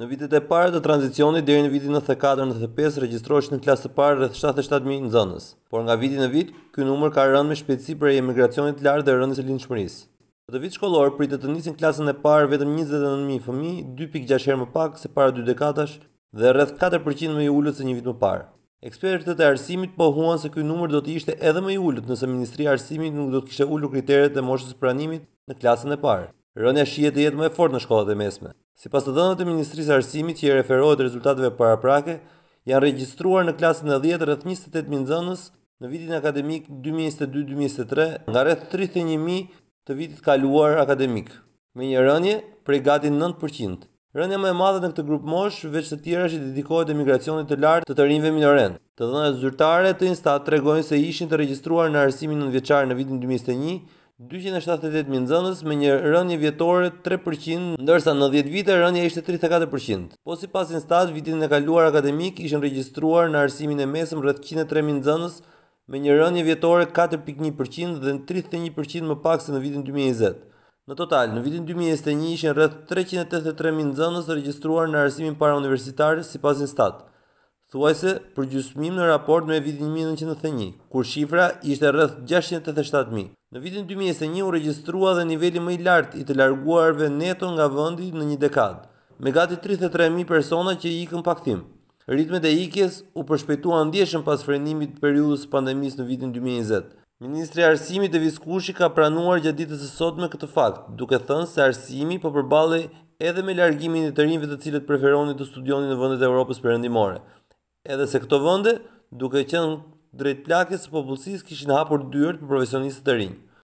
Në vitet e parë të tranzicionit deri në vitin 94-95 regjistrohej në klasë të parë rreth 77000 nxënës, por nga viti në vit ky numër ka rënë me shpejtësi për emigracionin e lartë dhe rënës së lindshmërisë. Për të vitin shkollor pritet të nisin klasën e parë vetëm 29000 fëmijë, 2.6 herë më pak se para dy dekadash dhe rreth 4% më i ulët se një vit më parë. Ekspertët e arsimit pohuan se ky numër do të ishte edhe më i ulët nëse Ministria e Arsimit nuk do të kishte ulur kriteret e moshës pranimit në klasën e parë. Rënja shihet të jetë më e fortë në shkollat e mesme. Sipas të dhënave të Ministrisë së Arsimit, që i referohet rezultateve paraprake, janë regjistruar në klasën e 10 rreth 28000 nxënës në vitin akademik 2022-2023, nga rreth 31000 të vitit kaluar akademik, me një rënje prej gati 9%. Rënja më e madhe në këtë grup mosh, veç të tjera që dedikohet emigracionit të lartë të të rinjve minoren. Të dhënat zyrtare të instat tregojnë se ishin të regjistruar në arsimin nënvjeçar në vitin 2021, 278.000 nxënës me një rënje vjetore 3%, ndërsa në 10 vite rënje ishte 34%. Po si pasin stat, vitin e kaluar akademik ishën registruar në arsimin e mesëm rrët 103.000 nxënës me një rënje vjetore 4.1% dhe 31% më pak se në vitin 2020. Në total, në vitin 2021 ishën rrët 383.000 nëzënës registruar në arsimin para universitarës si pasin thuajse për gjysmim në raport me vitin 1991, kur shifra ishte rrëth 687.000. Në vitin 2021 u registrua dhe nivelli më i lartë i të larguarve neto nga vëndi në një dekadë, me gati 33.000 persona që i ikën paktim. Ritmet e ikjes u përshpejtua ndjeshëm pas frenimit periudës pandemisë në vitin 2020. Ministri Arsimi të Viskushi ka pranuar gjatë ditës e sot me këtë fakt, duke thënë se Arsimi po përbale edhe me largimin e të rinjve të cilët preferoni të studioni në vëndet e Europës përëndimore. Edhe se këto vënde, duke qenë drejt plakës së popullsisë kishin hapur dyert për profesionistët e rinj.